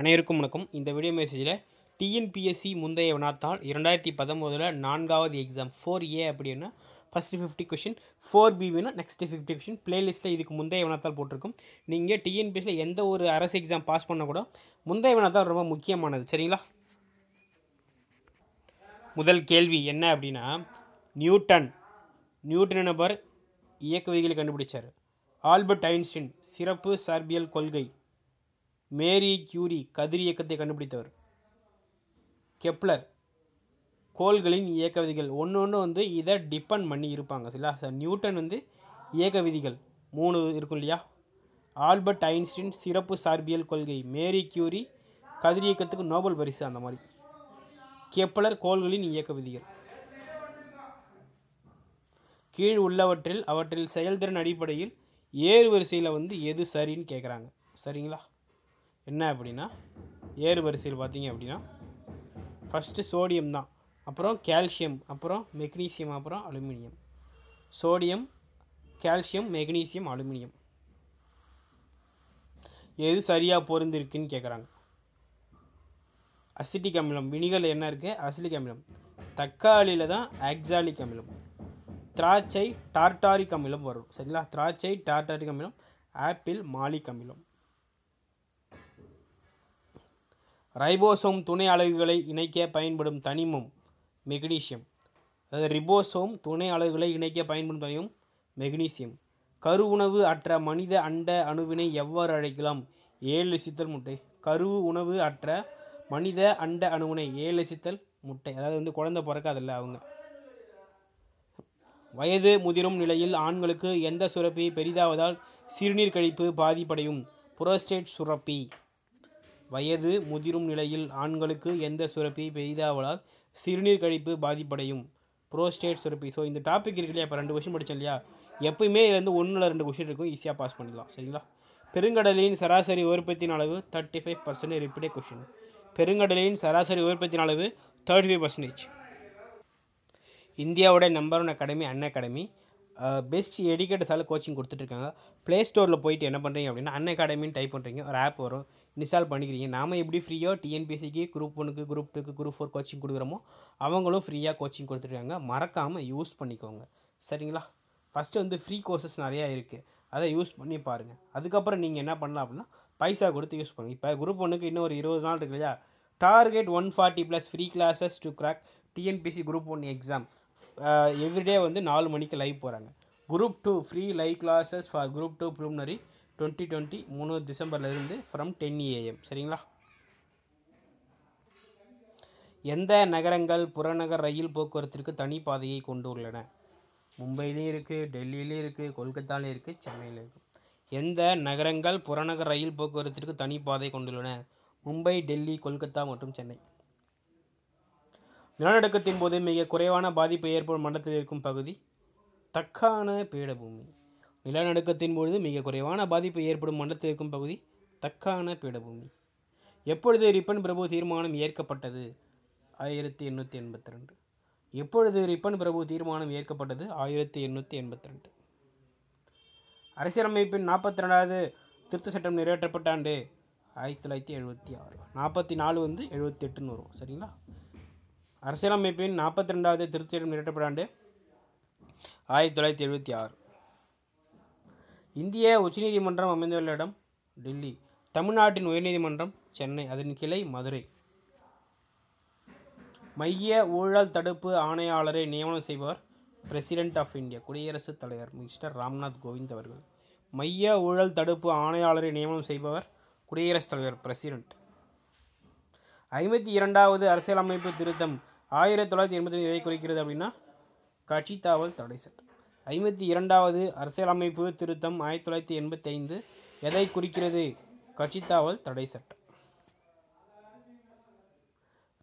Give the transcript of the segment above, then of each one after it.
அனைவருக்கும் வணக்கம் இந்த வீடியோ மெசேஜில் டிஎன்பிஎஸ்சி முந்தைய வினாத்தால் இரண்டாயிரத்தி பத்தொம்போதில் நான்காவது எக்ஸாம் ஃபோர் ஏ அப்படின்னா first fifty question four B next fifty question பிளேலிஸ்ட்டில் இதுக்கு முந்தைய வினாத்தால் போட்டிருக்கும் நீங்கள் டிஎன்பிஎஸ்சியில் எந்த ஒரு அரசு எக்ஸாம் பாஸ் பண்ண கூட முந்தைய வினாத்தால் ரொம்ப முக்கியமானது சரிங்களா முதல் கேள்வி என்ன அப்படின்னா நியூட்டன் நியூட்டன் என்ன பார் இயக்க விதிகளை கண்டுபிடிச்சார் ஆல்பர்ட் ஐன்ஸ்டின் சிறப்பு சார்பியல் கொள்கை மேரி கியூரி கதிரியக்கத்தை கண்டுபிடித்தவர் கெப்ளர் கோள்களின் இயக்க விதிகள் ஒன்று ஒன்று வந்து இதை டிபெண்ட் பண்ணி இருப்பாங்க சரிங்களா சார் நியூட்டன் வந்து இயக்க விதிகள் மூணு இருக்கும் இல்லையா ஆல்பர்ட் ஐன்ஸ்டீன் சிறப்பு சார்பியல் கொள்கை மேரி கியூரி கதிரியக்கத்துக்கு நோபல் பரிசு அந்த மாதிரி கெப்பலர் கோள்களின் இயக்க விதிகள் கீழ் உள்ளவற்றில் அவற்றில் செயல்திறன் அடிப்படையில் ஏறு வரிசையில் வந்து எது சரின்னு கேட்குறாங்க சரிங்களா என்ன அப்படின்னா ஏறு வரிசையில் பார்த்தீங்க அப்படின்னா ஃபஸ்ட்டு சோடியம் தான் அப்புறம் கால்சியம் அப்புறம் மெக்னீசியம் அப்புறம் aluminium sodium calcium magnesium aluminium எது சரியாக பொருந்திருக்குன்னு கேட்குறாங்க அசிட்டிக் அமிலம் வினிகரில் என்ன இருக்குது அசிட்டிக் அமிலம் தக்காளியில் தான் ஆக்சாலிக் அமிலம் திராட்சை டார்டாரிக் அமிலம் வரும் சரிங்களா திராட்சை டார்டாரிக் அமிலம் ஆப்பிள் மாலிக் அமிலம் ரைபோசோம் துணை அழகுகளை இணைக்க பயன்படும் தனிமம் மெக்னீசியம் அதாவது ரிபோசோம் துணை அலகுகளை இணைக்க பயன்படும் தனிமம் மெக்னீசியம் கரு உணவு அற்ற மனித அண்ட அணுவினை எவ்வாறு அழைக்கலாம் ஏழு சித்தல் முட்டை கரு உணவு அற்ற மனித அண்ட அணுவினை ஏழு சித்தல் முட்டை அதாவது வந்து குழந்தை பிறக்காதில்ல அவங்க வயது முதிரும் நிலையில் ஆண்களுக்கு எந்த சுரப்பி பெரிதாவதால் சிறுநீர் கழிப்பு பாதிப்படையும் புரோஸ்டேட் சுரப்பி வயது முதிரும் நிலையில் ஆண்களுக்கு எந்த சுரப்பி பெரிதாவலால் சிறுநீர் கழிப்பு பாதிப்படையும் ப்ரோஸ்டேட் சுரப்பி ஸோ இந்த டாபிக் இருக்கு இல்லையா இப்போ ரெண்டு கொஷின் படித்தோம் இல்லையா எப்பயுமே ஒன்று ஒன்றில் ரெண்டு கொஷின் இருக்கும் ஈஸியாக பாஸ் பண்ணிடலாம் சரிங்களா பெருங்கடலின் சராசரி உற்பத்தியின் அளவு தேர்ட்டி ஃபைவ் பர்சன்டேஜ் ரிப்பீட்டே கொஷின் பெருங்கடலின் சராசரி உற்பத்தியின் அளவு தேர்ட்டி ஃபைவ் பர்சன்டேஜ் இந்தியாவோட number one academy Unacademy best எடிக்கேட்டர்ஸால் கோச்சிங் கொடுத்துட்ருக்காங்க ப்ளே ஸ்டோரில் போயிட்டு என்ன பண்ணுறீங்க அப்படின்னா அன் அகாடமின்னு டைப் பண்ணுறீங்க ஒரு ஆப் வரும் இன்ஸ்டால் பண்ணிக்கிறீங்க நாம் எப்படி ஃப்ரீயோ டிஎன்பிஎஸ்சிக்கு குரூப் ஒனுக்கு குரூப் டூக்கு குரூப் ஃபோர் கோச்சிங் கொடுக்குறோமோ அவங்களும் ஃப்ரீயாக கோச்சிங் கொடுத்துருக்காங்க மறக்காமல் யூஸ் பண்ணிக்கோங்க சரிங்களா ஃபஸ்ட்டு வந்து ஃப்ரீ கோர்சஸ் நிறையா இருக்குது அதை யூஸ் பண்ணி பாருங்கள் அதுக்கப்புறம் நீங்கள் என்ன பண்ணலாம் அப்படின்னா பைசா கொடுத்து யூஸ் பண்ணுங்கள் இப்போ குரூப் ஒன்றுக்கு இன்னும் ஒரு இருபது நாள் இருக்கு இல்லையா target one forty plus free classes to crack TNPSC group one exam everyday வந்து நாலு மணிக்கு லைவ் போகிறாங்க group two free live classes for group two preliminary twenty twenty மூணு டிசம்பர்லேருந்து ஃப்ரம் டென் ஏஎம் சரிங்களா எந்த நகரங்கள் புறநகர் ரயில் போக்குவரத்திற்கு தனி பாதையை கொண்டுள்ளன மும்பையிலையும் இருக்குது டெல்லியிலையும் இருக்குது கொல்கத்தாலையும் இருக்குது சென்னையில் இருக்குது எந்த நகரங்கள் புறநகர் ரயில் போக்குவரத்திற்கு தனி பாதை கொண்டுள்ளன மும்பை டெல்லி கொல்கத்தா மற்றும் சென்னை நிலநடுக்கத்தின் போது மிக குறைவான பாதிப்பு ஏற்படும் மண்டலத்தில் இருக்கும் பகுதி தக்கான பீடபூமி நிலநடுக்கத்தின் பொழுது மிக குறைவான பாதிப்பு ஏற்படும் மண்டலத்திற்கும் பகுதி தக்கான பீடபூமி எப்பொழுது ரிப்பன் பிரபு தீர்மானம் ஏற்கப்பட்டது ஆயிரத்தி எண்ணூற்றி எண்பத்தி ரெண்டு எப்பொழுது ரிப்பன் பிரபு தீர்மானம் ஏற்கப்பட்டது ஆயிரத்தி எண்ணூற்றி எண்பத்தி ரெண்டு அரசியலமைப்பின் நாற்பத்தி ரெண்டாவது திருத்த சட்டம் நிறைவேற்றப்பட்ட ஆண்டு ஆயிரத்தி தொள்ளாயிரத்தி எழுபத்தி ஆறு நாற்பத்தி நாலு வந்து எழுபத்தி எட்டுன்னு வரும் சரிங்களா அரசியலமைப்பின் நாற்பத்தி ரெண்டாவது திருத்த சட்டம் நிறைவேற்றப்பட்ட ஆண்டு ஆயிரத்தி தொள்ளாயிரத்தி எழுபத்தி ஆறு இந்திய உச்சநீதிமன்றம் அமைந்துள்ள இடம் டெல்லி தமிழ்நாட்டின் உயர்நீதிமன்றம் சென்னை அதன் கிளை மதுரை மைய ஊழல் தடுப்பு ஆணையாளரை நியமனம் செய்பவர் பிரசிடென்ட் ஆஃப் இந்தியா குடியரசுத் தலைவர் மிஸ்டர் ராம்நாத் கோவிந்த் அவர்கள் மைய ஊழல் தடுப்பு ஆணையாளரை நியமனம் செய்பவர் குடியரசுத் தலைவர் பிரசிடென்ட் ஐம்பத்தி இரண்டாவது அரசியலமைப்பு திருத்தம் ஆயிரத்தி தொள்ளாயிரத்தி எண்பத்தி எதை குறிக்கிறது அப்படின்னா கட்சி தாவல் தடை சட்டம் ஐம்பத்தி இரண்டாவது அரசியலமைப்பு திருத்தம் ஆயிரத்தி தொள்ளாயிரத்தி எண்பத்தி ஐந்து எதை குறிக்கிறது கட்சித்தாவல் தடை சட்டம்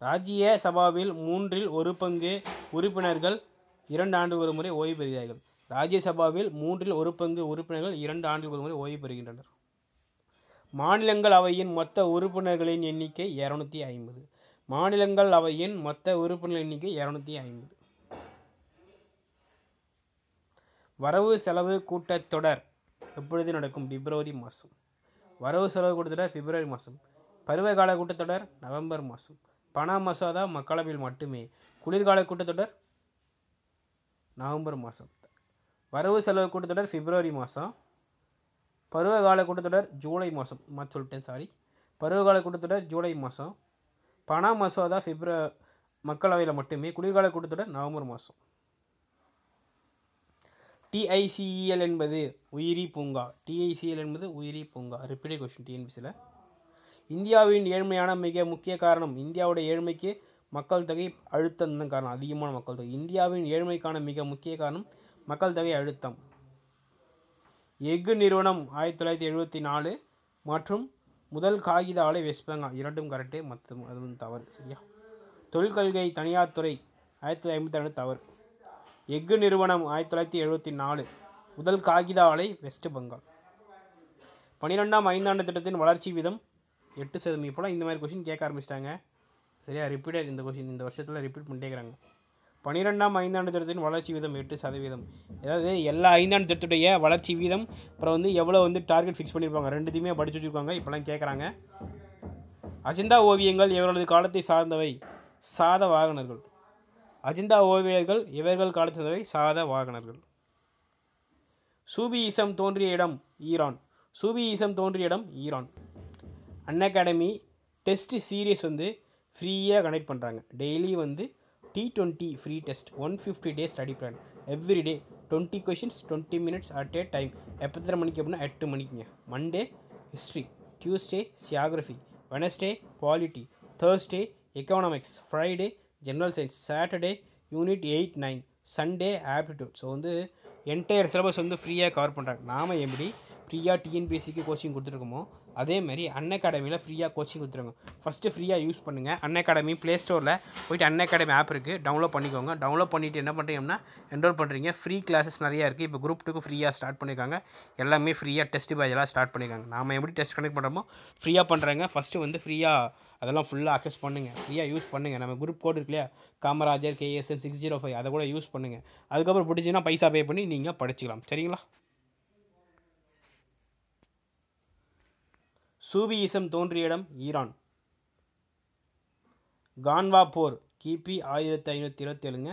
ராஜ்ய சபாவில் மூன்றில் ஒரு பங்கு உறுப்பினர்கள் இரண்டு ஆண்டு ஒரு முறை ஓய்வு பெறுகிறார்கள் ராஜ்யசபாவில் மூன்றில் ஒரு பங்கு உறுப்பினர்கள் இரண்டு ஆண்டு ஒரு முறை ஓய்வு பெறுகின்றனர் மாநிலங்கள் அவையின் மொத்த உறுப்பினர்களின் எண்ணிக்கை இரநூத்தி ஐம்பது மாநிலங்கள் அவையின் மொத்த உறுப்பினர் எண்ணிக்கை இரநூத்தி ஐம்பது வரவு செலவு கூட்டத்தொடர் எப்பொழுது நடக்கும் பிப்ரவரி மாதம் வரவு செலவு கூட்டத்தொடர் பிப்ரவரி மாதம் பருவகால கூட்டத்தொடர் நவம்பர் மாதம் பண மசோதா மக்களவையில் மட்டுமே குளிர்கால கூட்டத்தொடர் நவம்பர் மாதம் வரவு செலவு கூட்டத்தொடர் பிப்ரவரி மாதம் பருவகால கூட்டத்தொடர் ஜூலை மாதம் மாற்றி சொல்லிட்டேன் சாரி பருவகால கூட்டத்தொடர் ஜூலை மாதம் பண மசோதா பிப்ர மக்களவையில் மட்டுமே குளிர்கால கூட்டத்தொடர் நவம்பர் மாதம் டிஐசிஇஎல் e என்பது உயிரி பூங்கா டிஐசிஎல் e என்பது உயிரி பூங்கா ரிப்பீட் கொஸ்டின் டிஎன்பிசியில் இந்தியாவின் ஏழ்மையான மிக முக்கிய காரணம் இந்தியாவுடைய ஏழ்மைக்கு மக்கள் தொகை அழுத்தம் தான் காரணம் அதிகமான மக்கள் தொகை இந்தியாவின் ஏழ்மைக்கான மிக முக்கிய காரணம் மக்கள் தொகை அழுத்தம் எஃகு நிறுவனம் ஆயிரத்தி தொள்ளாயிரத்தி எழுபத்தி நாலு மற்றும் முதல் காகித ஆலை வெஸ்ட் பெங்கால் இரண்டும் கரெக்டு மற்றும் அதுவும் தவறு சரியா தொழிற்கல்கை தனியார் துறை ஆயிரத்தி தொள்ளாயிரத்தி ஐம்பத்தி ரெண்டு தவறு எஃகு நிறுவனம் ஆயிரத்தி தொள்ளாயிரத்தி எழுபத்தி நாலு முதல் காகித ஆலை வெஸ்ட் பெங்கால் பன்னிரெண்டாம் ஐந்தாண்டு திட்டத்தின் வளர்ச்சி வீதம் எட்டு சதவீதம் இப்போலாம் இந்த மாதிரி கொஷின் கேட்க ஆரம்பிச்சிட்டாங்க சரியாக ரிப்பீட் இந்த கொஷின் இந்த வருஷத்தில் ரிப்பீட் பண்ணிட்டேங்கிறாங்க பன்னிரெண்டாம் ஐந்தாண்டு திட்டத்தின் வளர்ச்சி வீதம் எட்டு சதவீதம் அதாவது எல்லா ஐந்தாண்டு திட்டத்துடைய வளர்ச்சி வீதம் அப்புறம் வந்து எவ்வளோ வந்து டார்கெட் ஃபிக்ஸ் பண்ணியிருப்பாங்க ரெண்டுத்தையுமே படிச்சு வச்சுருக்காங்க இப்போலாம் கேட்குறாங்க அஜந்தா ஓவியங்கள் இவர்களது காலத்தை சார்ந்தவை சாத வாகனர்கள் அஜிந்தா ஓவியர்கள் இவர்கள் காலத்து சாத வாகனர்கள் சூபியிசம் தோன்றிய இடம் ஈரான் சூபியிசம் தோன்றிய இடம் Iran Unacademy test series வந்து ஃப்ரீயாக கனெக்ட் பண்ணுறாங்க டெய்லி வந்து T twenty free test one fifty day study plan every day twenty questions twenty minutes at a time எத்தனை மணிக்கு அப்படின்னா எட்டு மணிக்குங்க Monday history Tuesday geography Wednesday quality Thursday economics Friday general science Saturday unit eight nine Sunday aptitude so வந்து entire syllabus வந்து ஃப்ரீயாக cover பண்ணுறாங்க நாம் எப்படி ஃப்ரீயாக டிஎன்பிஎஸ்சிக்கு கோச்சிங் கொடுத்துருக்கோமோ மாதிரி அன் அகாடமியில் ஃப்ரீயாக கோச்சிங் கொடுத்துருங்க ஃபஸ்ட்டு ஃப்ரீயாக யூஸ் பண்ணுங்கள் அன் அகாடமி ப்ளே ஸ்டோரில் போய்ட்டு அன் அகாடமி ஆப் இருக்குது டவுன்லோட் பண்ணிக்கோங்க டவுன்லோட் பண்ணிவிட்டு என்ன பண்ணுறீங்கன்னா என்ரோல் பண்ணுறீங்க ஃப்ரீ கிளாஸஸ் நிறையா இருக்குது இப்போ குரூப் டூக்கு ஃப்ரீயாக ஸ்டார்ட் பண்ணியிருக்காங்க எல்லாமே ஃப்ரீயாக டெஸ்ட் பேஜ் எல்லாம் ஸ்டார்ட் பண்ணியிருக்காங்க நாம் எப்படி டெஸ்ட் கனெக்ட் பண்ணுறோமோ ஃப்ரீயாக பண்ணுறாங்க ஃபஸ்ட்டு வந்து ஃப்ரீயாக அதெல்லாம் ஃபுல்லாக அக்சஸ் பண்ணுங்கள் ஃப்ரீயாக யூஸ் பண்ணுங்கள் நம்ம குரூப் கோட் இருக்கு இல்லையா Kamarajar KSN six zero five அதை கூட யூஸ் பண்ணுங்கள் அதுக்கப்புறம் பிடிச்சின்னா பைசா பே பண்ணி நீங்கள் படிச்சுக்கலாம் சரிங்களா சூபியிசம் தோன்றிய இடம் ஈரான் கான்வா போர் கிபி ஆயிரத்தி ஐநூற்றி இருபத்தேழுங்க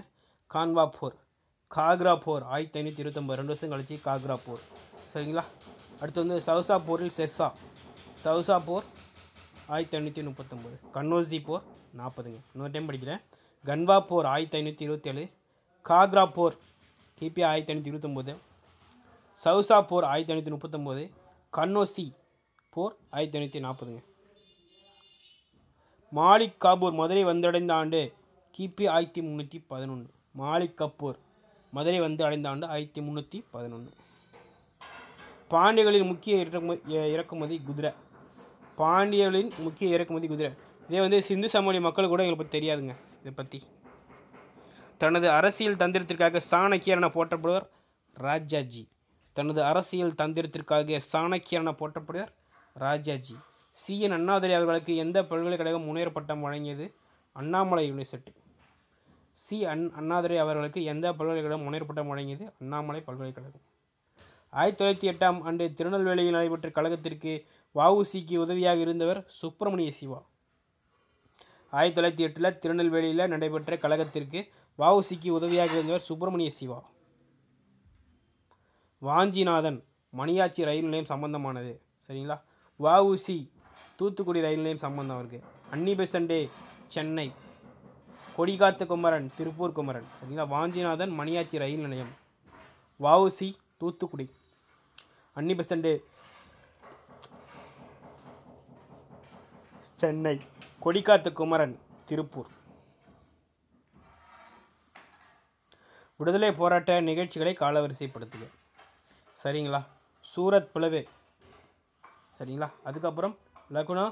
கான்வா போர் காக்ரா போர் ஆயிரத்தி ஐநூற்றி இருபத்தொம்பது ரெண்டு வருஷம் கழிச்சு காக்ரா போர் சரிங்களா அடுத்து வந்து சவுசா போரில் செர்சா சவுசா போர் ஆயிரத்தி ஐநூற்றி முப்பத்தொம்பது கன்னோசி போர் நாற்பதுங்க இன்னொரு டைம் படிக்கிறேன் கன்வா போர் ஆயிரத்தி ஐநூற்றி இருபத்தேழு காக்ரா போர் கிபி ஆயிரத்தி ஐநூற்றி இருபத்தொம்போது சவுசா போர் ஆயிரத்தி ஐநூற்றி முப்பத்தொம்போது கன்னோசி போர் ஆயிரத்தி தொள்ளாயிரத்தி நாற்பதுங்க மாலிக் காபூர் மதுரை வந்தடைந்த ஆண்டு கிபி ஆயிரத்தி முந்நூற்றி பதினொன்று மாலிக் கபூர் மதுரை வந்து அடைந்த ஆண்டு ஆயிரத்தி முந்நூற்றி பதினொன்று பாண்டியர்களின் முக்கிய இறக்குமதி இறக்குமதி குதிரை பாண்டியர்களின் முக்கிய இறக்குமதி குதிரை இதே வந்து சிந்து சமூக மக்கள் கூட எங்களுக்கு தெரியாதுங்க இதை பற்றி தனது அரசியல் தந்திரத்திற்காக சாணக்கியரான போற்றப்படுவர் ராஜாஜி தனது அரசியல் தந்திரத்திற்காக சாணக்கியர் போற்றப்படுவர் ராஜாஜி சி என் அண்ணாதுரை அவர்களுக்கு எந்த பல்கலைக்கழகம் முன்னேற பட்டம் வழங்கியது Annamalai university C N Annadurai அவர்களுக்கு எந்த பல்கலைக்கழகம் முன்னேற பட்டம் வழங்கியது அண்ணாமலை பல்கலைக்கழகம் ஆயிரத்தி தொள்ளாயிரத்தி எட்டாம் ஆண்டு திருநெல்வேலியில் நடைபெற்ற கழகத்திற்கு வஉசிக்கு உதவியாக இருந்தவர் சுப்பிரமணிய சிவா ஆயிரத்தி தொள்ளாயிரத்தி எட்டில் திருநெல்வேலியில் நடைபெற்ற கழகத்திற்கு வஉசிக்கு உதவியாக இருந்தவர் சுப்பிரமணிய சிவா வாஞ்சிநாதன் மணியாச்சி ரயில் நிலையம் சம்பந்தமானது சரிங்களா வஉசி தூத்துக்குடி ரயில் நிலையம் சம்பந்தம் அவருக்கு அன்னி பெசண்டே சென்னை கொடிகாத்து குமரன் திருப்பூர் குமரன் சரிங்களா வாஞ்சிநாதன் மணியாச்சி ரயில் நிலையம் வஉசி தூத்துக்குடி அன்னி பெசண்டே சென்னை கொடிக்காத்து குமரன் திருப்பூர் விடுதலை போராட்ட நிகழ்ச்சிகளை காலவரிசைப்படுத்துக சரிங்களா சூரத் புலவே சரிங்களா அதுக்கப்புறம் லகுனா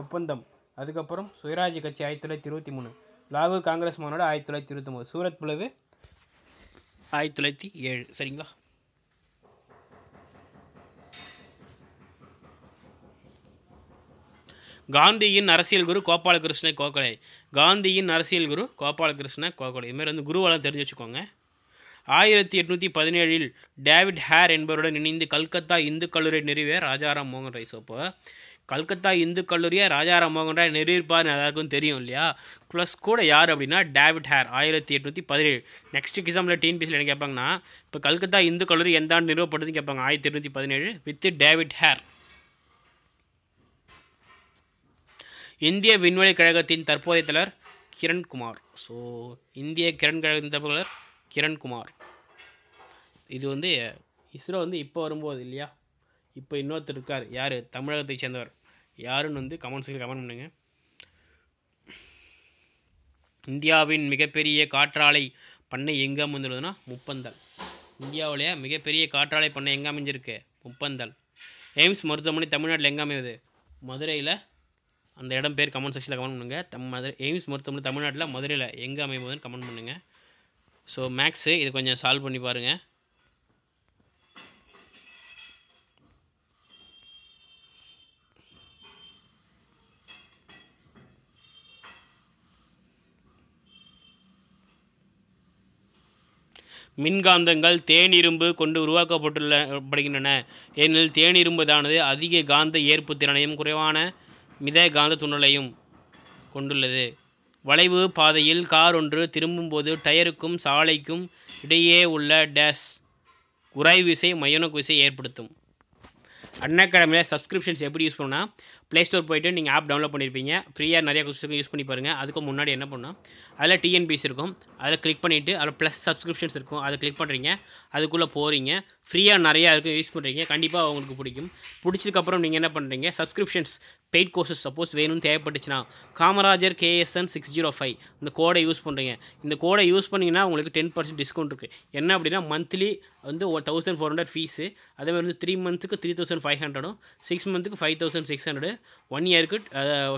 ஒப்பந்தம் அதுக்கப்புறம் சுயராஜ்ய கட்சி ஆயிரத்தி தொள்ளாயிரத்தி இருபத்தி மூணு லாகு காங்கிரஸ் மாநாடு ஆயிரத்தி தொள்ளாயிரத்தி இருபத்தி மூணு சூரத் பிளவு ஆயிரத்தி தொள்ளாயிரத்தி ஏழு சரிங்களா காந்தியின் அரசியல் குரு கோபாலகிருஷ்ண கோகலே காந்தியின் அரசியல் குரு கோபாலகிருஷ்ண கோகலே இதுமாரி வந்து குருவெல்லாம் தெரிஞ்சு வச்சுக்கோங்க ஆயிரத்தி எட்நூற்றி பதினேழில் டேவிட் ஹேர் என்பவருடன் இணைந்து கல்கத்தா இந்து கல்லூரி நிறுவிய ராஜாராம் மோகன் ராய் சோப்போ கல்கத்தா இந்து கல்லூரியை ராஜாராம் மோகன் ராய் நிறுவிப்பார் எல்லாருக்கும் தெரியும் இல்லையா ப்ளஸ் கூட யார் அப்படின்னா டேவிட் ஹேர் ஆயிரத்தி எட்நூற்றி பதினேழு நெக்ஸ்ட் எக்ஸாமில் டிஎன்பிசியில் என்ன கேட்பாங்கன்னா இப்போ கல்கத்தா இந்து கல்லூரி எந்த ஆண்டு நிறுவப்பட்டதுன்னு கேட்பாங்க ஆயிரத்தி எட்நூற்றி பதினேழு வித் டேவிட் ஹேர் இந்திய விண்வெளி கழகத்தின் தற்போதைய தலைவர் கிரண்குமார் ஸோ இந்திய கிரண் கழகத்தின் தற்போதைய தலைவர் கிரண்குமார் இது வந்து இஸ்ரோ வந்து இப்போ வரும்போது இல்லையா இப்போ இன்னொருத்தர் இருக்கார் யார் தமிழகத்தை சேர்ந்தவர் யாருன்னு வந்து கமெண்ட்ஸில் கமெண்ட் பண்ணுங்கள் இந்தியாவின் மிகப்பெரிய காற்றாலை பண்ணை எங்கே அமைந்துள்ளதுன்னா முப்பந்தல் இந்தியாவிலேயே மிகப்பெரிய காற்றாலை பண்ணை எங்கே அமைஞ்சிருக்கு முப்பந்தல் எய்ம்ஸ் மருத்துவமனை தமிழ்நாட்டில் எங்கே அமையுது மதுரையில் அந்த இடம் பேர் கமெண்ட் செக்ஷனில் கமெண்ட் பண்ணுங்கள் தம் மதுரை எய்ம்ஸ் மருத்துவமனை தமிழ்நாட்டில் மதுரையில் எங்கே அமைவதுன்னு கமெண்ட் பண்ணுங்கள் ஸோ மேக்ஸு இது கொஞ்சம் சால்வ் பண்ணி பாருங்கள் மின்காந்தங்கள் தேனிரும்பு கொண்டு உருவாக்கப்பட்டுள்ள படுகின்றன ஏனெனில் தேனிரும்புதானது அதிக காந்த ஏற்பு திறனையும் குறைவான மித காந்த துணலையும் கொண்டுள்ளது வளைவு பாதையில் கார் ஒன்று திரும்பும்போது டயருக்கும் சாலைக்கும் இடையே உள்ள டேஸ் உராய்வு விசை மயோனக் விசை ஏற்படுத்தும் அன்னக்கிழமையில் சப்ஸ்கிரிப்ஷன்ஸ் எப்படி யூஸ் பண்ணால் ப்ளே ஸ்டோர் போய்ட்டு நீங்கள் ஆப் டவுன்லோட் பண்ணியிருப்பீங்க ஃப்ரீயாக நிறைய கொஸ்டின் யூஸ் பண்ணி பாருங்கள் அதுக்கு முன்னாடி என்ன பண்ணால் அதில் டிஎன்பிஎஸ் இருக்கும் அதில் கிளிக் பண்ணிவிட்டு அதில் ப்ளஸ் சப்ஸ்கிரிப்ஷன்ஸ் இருக்கும் அதை கிளிக் பண்ணுறீங்க அதுக்குள்ளே போகிறீங்க ஃப்ரீயாக நிறையா இருக்கும் யூஸ் பண்ணுறீங்க கண்டிப்பாக உங்களுக்கு பிடிக்கும் பிடிச்சதுக்கப்புறம் நீங்கள் என்ன பண்ணுறீங்க சப்ஸ்கிரிப்ஷன்ஸ் பெய்ட் கோர்சஸ் சப்போஸ் வேணும்னு தேவைப்பட்டுச்சுன்னா Kamarajar KSN six zero five இந்த கோடை யூஸ் பண்ணுறீங்க இந்த கோடை யூஸ் பண்ணிங்கன்னா உங்களுக்கு டென் பர்சன்ட் டிஸ்கவுண்ட் இருக்குது என்ன அப்படின்னா மந்த்லி வந்து ஒரு தௌசண்ட் ஃபோர் ஹண்ட்ரட் ஃபீஸு அதேமாதிரி வந்து த்ரீ மந்த்துக்கு த்ரீ தௌசண்ட் ஃபைவ் ஹண்ட்ரடும் சிக்ஸ் மந்த்துக்கு five thousand six hundred one இயருக்கு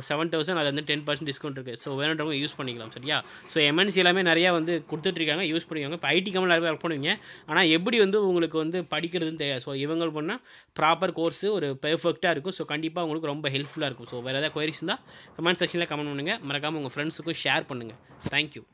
செவன் தௌசண்ட் அதில் வந்து டென் பர்சன்ட் டிஸ்கவுண்ட் இருக்குது ஸோ வேணுன்றவங்க யூஸ் பண்ணிக்கலாம் சரியா ஸோ எம்என்சி எல்லாமே நிறையா வந்து கொடுத்துட்ருக்காங்க யூஸ் பண்ணிக்கோங்க இப்போ ஐடி கம்பெனி நிறைய ஒர்க் பண்ணுவீங்க ஆனால் எப்படி வந்து உங்களுக்கு வந்து படிக்கிறதுன்னு தெரியாது ஸோ இவங்க பண்ணால் ப்ராப்பர் கோர்ஸ் ஒரு பெர்ஃபெக்டாக இருக்கும் ஸோ கண்டிப்பாக உங்களுக்கு ரொம்ப ஹெல்ப்ஃபுல்லாக யூஸ்ஃபுல்லாக இருக்கும் ஸோ வேறு ஏதாவது கொயரிஸ் இருந்தால் கமெண்ட் செக்ஷனில் கமெண்ட் பண்ணுங்கள் மறக்காமல் உங்கள் ஃப்ரெண்ட்ஸுக்கும் ஷேர் பண்ணுங்கள் தேங்க்யூ